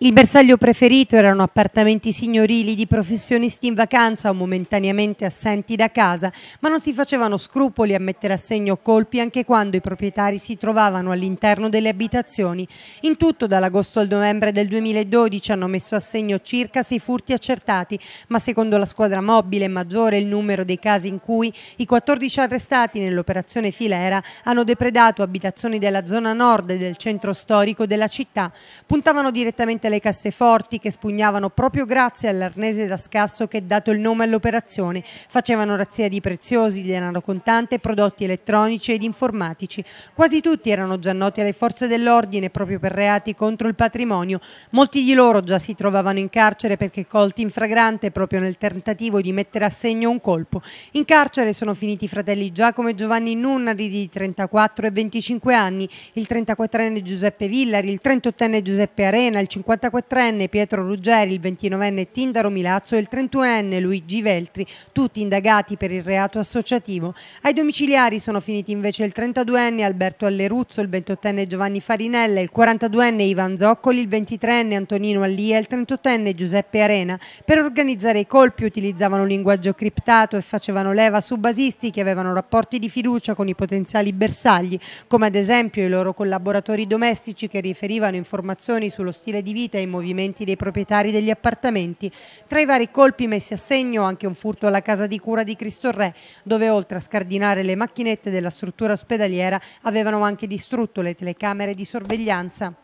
Il bersaglio preferito erano appartamenti signorili di professionisti in vacanza o momentaneamente assenti da casa, ma non si facevano scrupoli a mettere a segno colpi anche quando i proprietari si trovavano all'interno delle abitazioni. In tutto dall'agosto al novembre del 2012 hanno messo a segno circa sei furti accertati, ma secondo la squadra mobile è maggiore il numero dei casi in cui i 14 arrestati nell'operazione Filera hanno depredato abitazioni della zona nord e del centro storico della città, puntavano direttamente aperte le casseforti che spugnavano proprio grazie all'arnese da scasso che, dato il nome all'operazione, facevano razzia di preziosi, di denaro contante, prodotti elettronici ed informatici. Quasi tutti erano già noti alle forze dell'ordine proprio per reati contro il patrimonio. Molti di loro già si trovavano in carcere perché colti in fragrante proprio nel tentativo di mettere a segno un colpo. In carcere sono finiti i fratelli Giacomo e Giovanni Nunnari di 34 e 25 anni, il 34enne Giuseppe Villari, il 38enne Giuseppe Arena, il 50 44enne Pietro Ruggeri, il 29enne Tindaro Milazzo e il 31enne Luigi Veltri, tutti indagati per il reato associativo. Ai domiciliari sono finiti invece il 32enne Alberto Alleruzzo, il 28enne Giovanni Farinella, il 42enne Ivan Zoccoli, il 23enne Antonino Allia e il 38enne Giuseppe Arena. Per organizzare i colpi utilizzavano linguaggio criptato e facevano leva su basisti che avevano rapporti di fiducia con i potenziali bersagli, come ad esempio i loro collaboratori domestici che riferivano informazioni sullo stile di vita vita e i movimenti dei proprietari degli appartamenti. Tra i vari colpi messi a segno anche un furto alla casa di cura di Cristo Re, dove oltre a scardinare le macchinette della struttura ospedaliera avevano anche distrutto le telecamere di sorveglianza.